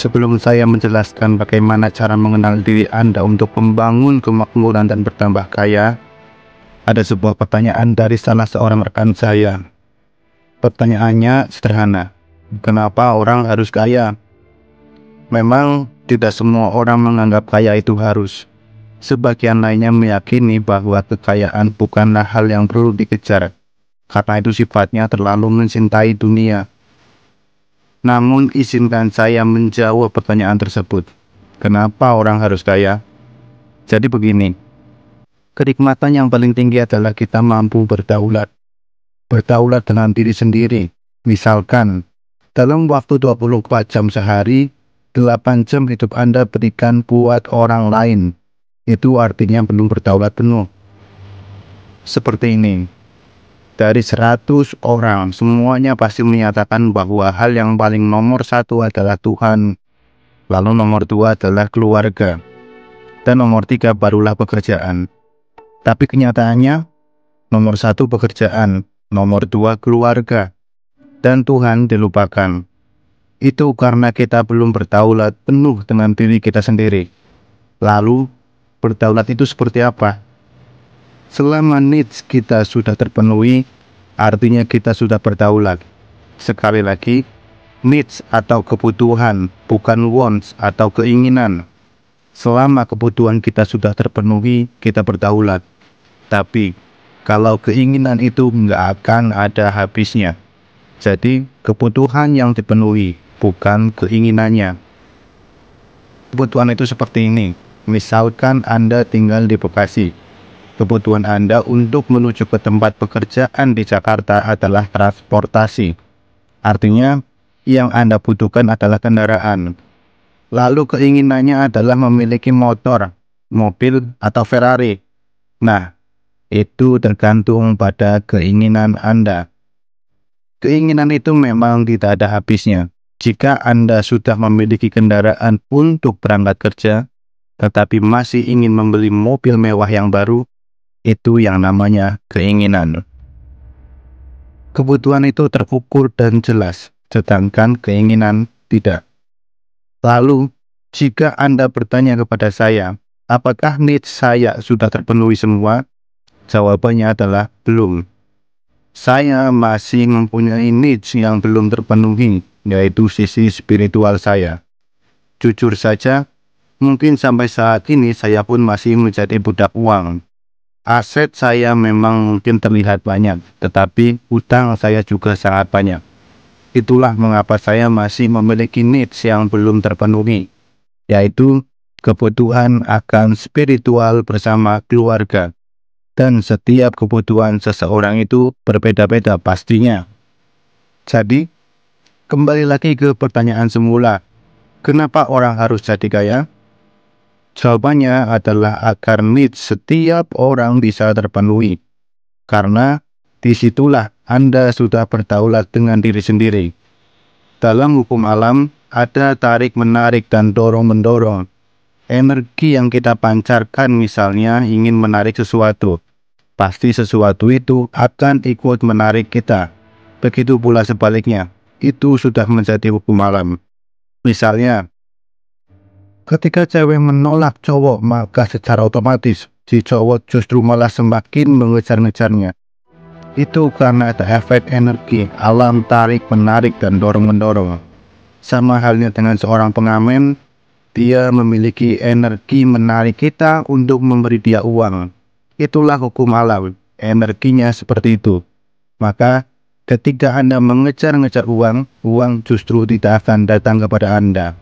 Sebelum saya menjelaskan bagaimana cara mengenal diri Anda untuk membangun kemakmuran dan bertambah kaya, ada sebuah pertanyaan dari salah seorang rekan saya. Pertanyaannya sederhana, kenapa orang harus kaya? Memang tidak semua orang menganggap kaya itu harus. Sebagian lainnya meyakini bahwa kekayaan bukanlah hal yang perlu dikejar, karena itu sifatnya terlalu mencintai dunia namun izinkan saya menjawab pertanyaan tersebut. Kenapa orang harus kaya? Jadi begini, kenikmatan yang paling tinggi adalah kita mampu berdaulat. Berdaulat dengan diri sendiri. Misalkan, dalam waktu 24 jam sehari, 8 jam hidup Anda berikan buat orang lain. Itu artinya belum berdaulat penuh. Seperti ini dari 100 orang semuanya pasti menyatakan bahwa hal yang paling nomor satu adalah Tuhan lalu nomor dua adalah keluarga dan nomor tiga barulah pekerjaan tapi kenyataannya nomor satu pekerjaan nomor dua keluarga dan Tuhan dilupakan itu karena kita belum bertaulat penuh dengan diri kita sendiri lalu bertaulat itu seperti apa Selama needs kita sudah terpenuhi, artinya kita sudah berdaulat. Sekali lagi, needs atau kebutuhan, bukan wants atau keinginan. Selama kebutuhan kita sudah terpenuhi, kita berdaulat. Tapi, kalau keinginan itu nggak akan ada habisnya. Jadi, kebutuhan yang dipenuhi, bukan keinginannya. Kebutuhan itu seperti ini. Misalkan Anda tinggal di Bekasi, kebutuhan Anda untuk menuju ke tempat pekerjaan di Jakarta adalah transportasi. Artinya, yang Anda butuhkan adalah kendaraan. Lalu keinginannya adalah memiliki motor, mobil, atau Ferrari. Nah, itu tergantung pada keinginan Anda. Keinginan itu memang tidak ada habisnya. Jika Anda sudah memiliki kendaraan untuk berangkat kerja, tetapi masih ingin membeli mobil mewah yang baru, itu yang namanya keinginan. Kebutuhan itu terukur dan jelas, sedangkan keinginan tidak. Lalu, jika Anda bertanya kepada saya, apakah needs saya sudah terpenuhi semua? Jawabannya adalah belum. Saya masih mempunyai needs yang belum terpenuhi, yaitu sisi spiritual saya. Jujur saja, mungkin sampai saat ini saya pun masih menjadi budak uang. Aset saya memang mungkin terlihat banyak, tetapi utang saya juga sangat banyak. Itulah mengapa saya masih memiliki needs yang belum terpenuhi, yaitu kebutuhan akan spiritual bersama keluarga. Dan setiap kebutuhan seseorang itu berbeda-beda pastinya. Jadi, kembali lagi ke pertanyaan semula. Kenapa orang harus jadi kaya? Jawabannya adalah agar need setiap orang bisa terpenuhi. Karena disitulah Anda sudah berdaulat dengan diri sendiri. Dalam hukum alam, ada tarik-menarik dan dorong-mendorong. Energi yang kita pancarkan misalnya ingin menarik sesuatu. Pasti sesuatu itu akan ikut menarik kita. Begitu pula sebaliknya, itu sudah menjadi hukum alam. Misalnya, Ketika cewek menolak cowok, maka secara otomatis si cowok justru malah semakin mengejar-ngejarnya. Itu karena ada efek energi, alam tarik-menarik dan dorong-mendorong. Sama halnya dengan seorang pengamen, dia memiliki energi menarik kita untuk memberi dia uang. Itulah hukum alam, energinya seperti itu. Maka, ketika Anda mengejar-ngejar uang, uang justru tidak akan datang kepada Anda.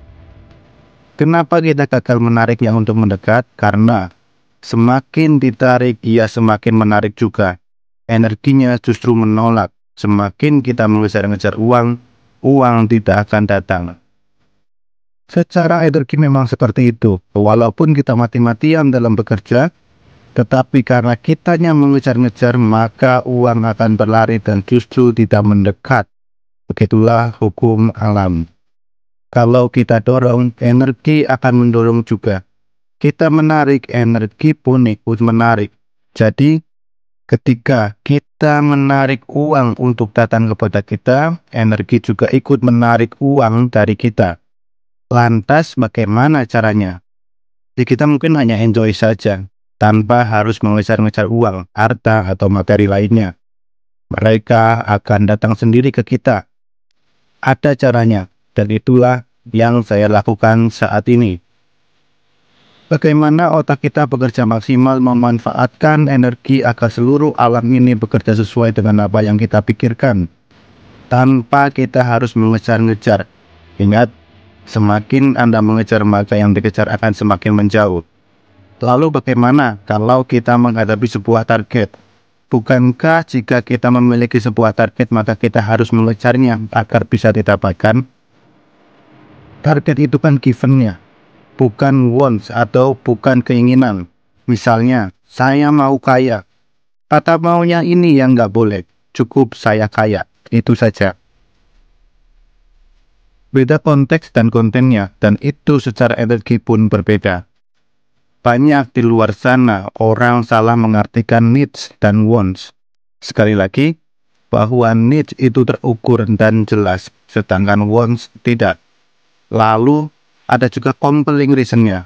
Kenapa kita gagal menariknya untuk mendekat? Karena semakin ditarik, ia semakin menarik juga. Energinya justru menolak. Semakin kita mengejar-ngejar uang, uang tidak akan datang. Secara energi memang seperti itu. Walaupun kita mati-matian dalam bekerja, tetapi karena kitanya mengejar-ngejar, maka uang akan berlari dan justru tidak mendekat. Begitulah hukum alam. Kalau kita dorong, energi akan mendorong juga. Kita menarik, energi pun ikut menarik. Jadi, ketika kita menarik uang untuk datang kepada kita, energi juga ikut menarik uang dari kita. Lantas, bagaimana caranya? Jadi kita mungkin hanya enjoy saja, tanpa harus mengejar-ngejar uang, harta, atau materi lainnya. Mereka akan datang sendiri ke kita. Ada caranya. Dan itulah yang saya lakukan saat ini. Bagaimana otak kita bekerja maksimal memanfaatkan energi agar seluruh alam ini bekerja sesuai dengan apa yang kita pikirkan tanpa kita harus mengejar-ngejar. Ingat, semakin Anda mengejar maka yang dikejar akan semakin menjauh. Lalu bagaimana kalau kita menghadapi sebuah target? Bukankah jika kita memiliki sebuah target maka kita harus mengejarnya agar bisa didapatkan? target itu kan given-nya, bukan wants atau bukan keinginan. Misalnya, saya mau kaya. Kata maunya ini yang nggak boleh, cukup saya kaya, itu saja. Beda konteks dan kontennya, dan itu secara energi pun berbeda. Banyak di luar sana orang salah mengartikan needs dan wants. Sekali lagi, bahwa needs itu terukur dan jelas, sedangkan wants tidak. Lalu ada juga compelling reasonnya.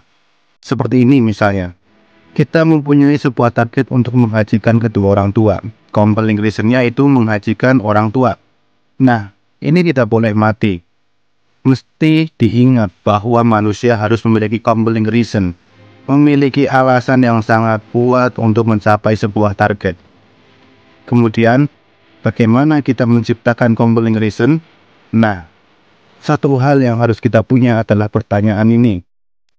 Seperti ini misalnya, kita mempunyai sebuah target untuk menghajikan kedua orang tua. Compelling reasonnya itu menghajikan orang tua. Nah, ini tidak boleh mati. Mesti diingat bahwa manusia harus memiliki compelling reason, memiliki alasan yang sangat kuat untuk mencapai sebuah target. Kemudian, bagaimana kita menciptakan compelling reason? Nah, satu hal yang harus kita punya adalah pertanyaan ini.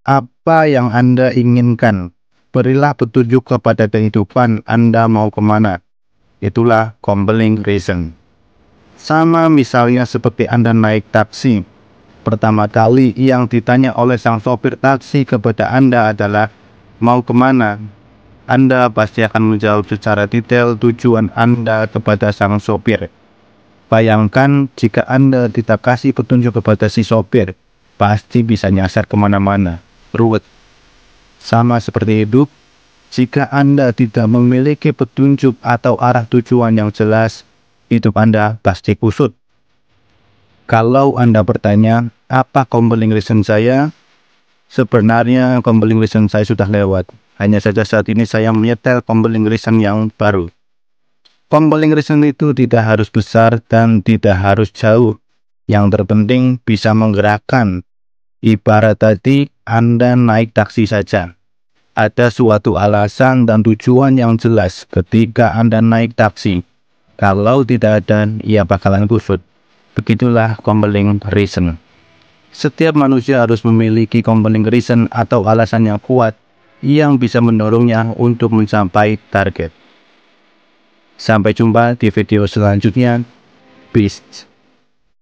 Apa yang Anda inginkan? Berilah petunjuk kepada kehidupan Anda mau kemana. Itulah compelling reason. Sama misalnya seperti Anda naik taksi. Pertama kali yang ditanya oleh sang sopir taksi kepada Anda adalah, mau kemana? Anda pasti akan menjawab secara detail tujuan Anda kepada sang sopir. Bayangkan jika Anda tidak kasih petunjuk kepada si sopir, pasti bisa nyasar kemana-mana, ruwet. Sama seperti hidup, jika Anda tidak memiliki petunjuk atau arah tujuan yang jelas, hidup Anda pasti kusut. Kalau Anda bertanya, apa compelling reason saya? Sebenarnya compelling reason saya sudah lewat. Hanya saja saat ini saya menyetel compelling reason yang baru. Compiling reason itu tidak harus besar dan tidak harus jauh. Yang terpenting bisa menggerakkan. Ibarat tadi Anda naik taksi saja. Ada suatu alasan dan tujuan yang jelas ketika Anda naik taksi. Kalau tidak ada, ia bakalan kusut. Begitulah compelling reason. Setiap manusia harus memiliki compelling reason atau alasan yang kuat yang bisa mendorongnya untuk mencapai target. Sampai jumpa di video selanjutnya. Peace.